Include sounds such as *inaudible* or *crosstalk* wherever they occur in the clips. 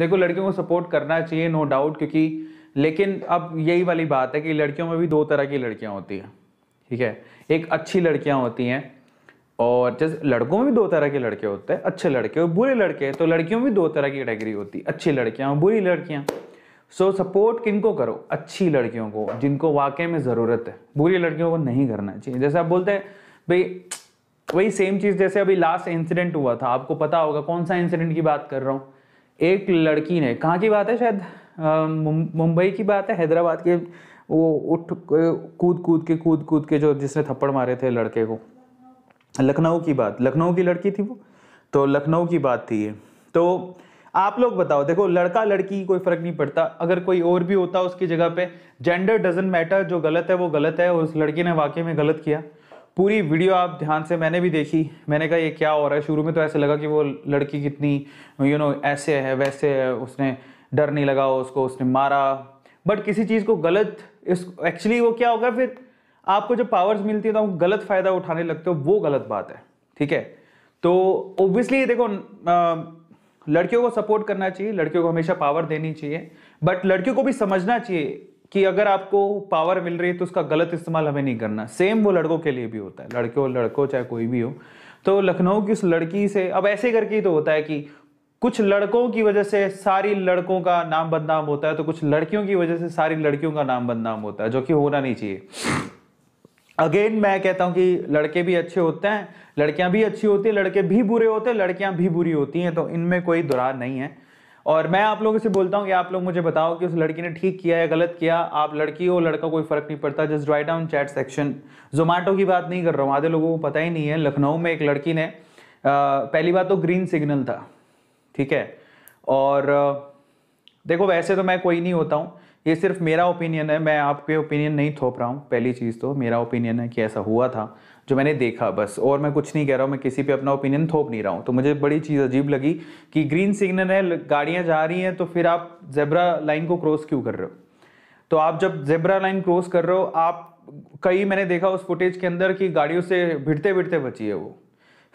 देखो लड़कियों को सपोर्ट करना चाहिए नो डाउट क्योंकि लेकिन अब यही वाली बात है कि लड़कियों में भी दो तरह की लड़कियां होती हैं ठीक है एक अच्छी लड़कियां होती हैं और जैसे लड़कों में भी दो तरह के लड़के होते हैं अच्छे लड़के और बुरे लड़के तो लड़कियों में भी दो तरह की कैटेगरी होती है अच्छी लड़कियाँ और बुरी लड़कियाँ सो सपोर्ट किनको करो अच्छी लड़कियों को जिनको वाकई में ज़रूरत है बुरी लड़कियों को नहीं करना चाहिए जैसे आप बोलते हैं भाई वही सेम चीज़ जैसे अभी लास्ट इंसिडेंट हुआ था आपको पता होगा कौन सा इंसिडेंट की बात कर रहा हूँ एक लड़की ने कहाँ की बात है शायद मुंबई की बात है हैदराबाद के वो उठ कूद कूद के कूद कूद के जो जिसने थप्पड़ मारे थे लड़के को लखनऊ की बात लखनऊ की लड़की थी वो तो लखनऊ की बात थी ये तो आप लोग बताओ देखो लड़का लड़की कोई फ़र्क नहीं पड़ता अगर कोई और भी होता उसकी जगह पे जेंडर डजेंट मैटर जो गलत है वो गलत है उस लड़की ने वाकई में गलत किया पूरी वीडियो आप ध्यान से मैंने भी देखी मैंने कहा ये क्या हो रहा है शुरू में तो ऐसे लगा कि वो लड़की कितनी यू नो ऐसे है वैसे है उसने डर नहीं लगा उसको उसने मारा बट किसी चीज़ को गलत इस एक्चुअली वो क्या होगा फिर आपको जब पावर्स मिलती है तो आप गलत फ़ायदा उठाने लगते हो वो गलत बात है ठीक है तो ओब्वियसली देखो लड़कियों को सपोर्ट करना चाहिए लड़कियों को हमेशा पावर देनी चाहिए बट लड़कियों को भी समझना चाहिए कि अगर आपको पावर मिल रही है तो उसका गलत इस्तेमाल हमें नहीं करना सेम वो लड़कों के लिए भी होता है लड़के हो लड़को चाहे कोई भी हो तो लखनऊ की उस लड़की से अब ऐसे करके ही तो होता है कि कुछ लड़कों की वजह से सारी लड़कों का नाम बदनाम होता है तो कुछ लड़कियों की वजह से सारी लड़कियों का नाम बदनाम होता है जो कि होना नहीं चाहिए अगेन मैं कहता हूँ कि लड़के भी अच्छे होते हैं लड़कियाँ भी अच्छी होती हैं लड़के भी बुरे होते हैं लड़कियाँ भी बुरी होती हैं तो इनमें कोई दुरा नहीं है और मैं आप लोगों से बोलता हूँ कि आप लोग मुझे बताओ कि उस लड़की ने ठीक किया या गलत किया आप लड़की हो लड़का कोई फ़र्क नहीं पड़ता just right down chat section Zomato की बात नहीं कर रहा हूँ आधे लोगों को पता ही नहीं है लखनऊ में एक लड़की ने पहली बात तो ग्रीन सिग्नल था ठीक है और देखो वैसे तो मैं कोई नहीं होता हूँ ये सिर्फ मेरा ओपिनियन है मैं आपके ओपिनियन नहीं थोप रहा हूँ पहली चीज़ तो मेरा ओपिनियन है कि ऐसा हुआ था जो मैंने देखा बस और मैं कुछ नहीं कह रहा हूँ मैं किसी पे अपना ओपिनियन थोप नहीं रहा हूँ तो मुझे बड़ी चीज़ अजीब लगी कि ग्रीन सिग्नल है गाड़ियाँ जा रही हैं तो फिर आप जेबरा लाइन को क्रॉस क्यों कर रहे हो तो आप जब जेबरा लाइन क्रॉस कर रहे हो आप कई मैंने देखा उस फुटेज के अंदर कि गाड़ियों से भिड़ते भिड़ते बची है वो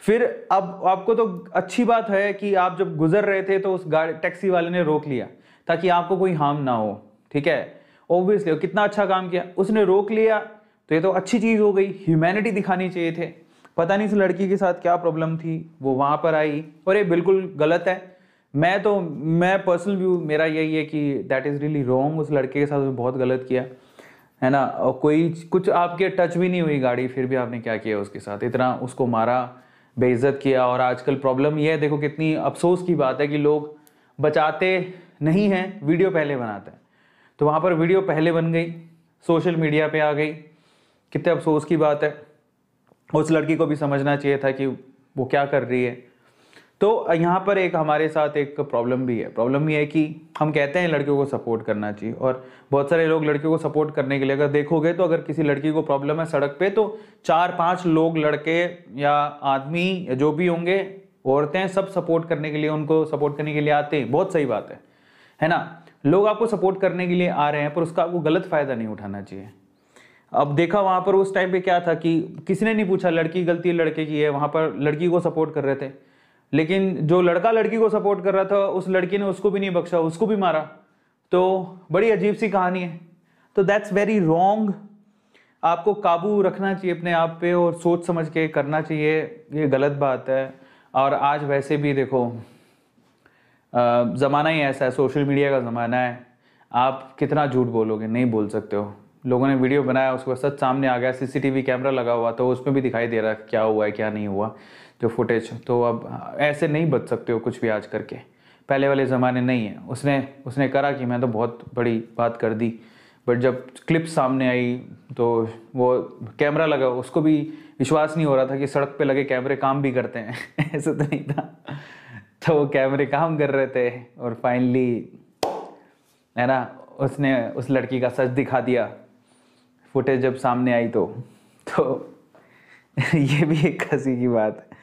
फिर अब आपको तो अच्छी बात है कि आप जब गुजर रहे थे तो उस गाड़ी टैक्सी वाले ने रोक लिया ताकि आपको कोई हार्म ना हो ठीक है ऑब्वियसली और कितना अच्छा काम किया उसने रोक लिया तो ये तो अच्छी चीज़ हो गई ह्यूमैनिटी दिखानी चाहिए थे पता नहीं इस लड़की के साथ क्या प्रॉब्लम थी वो वहाँ पर आई और ये बिल्कुल गलत है मैं तो मैं पर्सनल व्यू मेरा यही है कि दैट इज़ रियली रॉन्ग उस लड़के के साथ उसने बहुत गलत किया है ना और कोई कुछ आपके टच भी नहीं हुई गाड़ी फिर भी आपने क्या किया उसके साथ इतना उसको मारा बेइज्जत किया और आजकल प्रॉब्लम यह है देखो कितनी अफसोस की बात है कि लोग बचाते नहीं हैं वीडियो पहले बनाते हैं तो वहाँ पर वीडियो पहले बन गई सोशल मीडिया पे आ गई कितने अफसोस की बात है उस लड़की को भी समझना चाहिए था कि वो क्या कर रही है तो यहाँ पर एक हमारे साथ एक प्रॉब्लम भी है प्रॉब्लम ये है कि हम कहते हैं लड़कियों को सपोर्ट करना चाहिए और बहुत सारे लोग लड़कियों को सपोर्ट करने के लिए अगर देखोगे तो अगर किसी लड़की को प्रॉब्लम है सड़क पे तो चार पांच लोग लड़के या आदमी या जो भी होंगे औरतें सब सपोर्ट करने के लिए उनको सपोर्ट करने के लिए आते हैं बहुत सही बात है है ना लोग आपको सपोर्ट करने के लिए आ रहे हैं पर उसका आपको गलत फायदा नहीं उठाना चाहिए अब देखा वहां पर उस टाइम पे क्या था कि किसी ने नहीं पूछा लड़की गलती लड़के की है वहां पर लड़की को सपोर्ट कर रहे थे लेकिन जो लड़का लड़की को सपोर्ट कर रहा था उस लड़की ने उसको भी नहीं बख्शा उसको भी मारा तो बड़ी अजीब सी कहानी है तो दैट्स वेरी रॉन्ग आपको काबू रखना चाहिए अपने आप पे और सोच समझ के करना चाहिए ये गलत बात है और आज वैसे भी देखो ज़माना ही ऐसा है सोशल मीडिया का ज़माना है आप कितना झूठ बोलोगे नहीं बोल सकते हो लोगों ने वीडियो बनाया उसके बाद सच सामने आ गया सीसीटीवी कैमरा लगा हुआ तो उसमें भी दिखाई दे रहा है क्या हुआ है क्या नहीं हुआ जो फुटेज तो अब ऐसे नहीं बच सकते हो कुछ भी आज करके पहले वाले ज़माने नहीं है उसने उसने करा कि मैं तो बहुत बड़ी बात कर दी बट जब क्लिप सामने आई तो वो कैमरा लगा उसको भी विश्वास नहीं हो रहा था कि सड़क पे लगे कैमरे काम भी करते हैं *laughs* ऐसा तो नहीं था तो वो कैमरे काम कर रहे थे और फाइनली है ना उसने उस लड़की का सच दिखा दिया फुटेज जब सामने आई तो तो *laughs* ये भी एक हंसी की बात है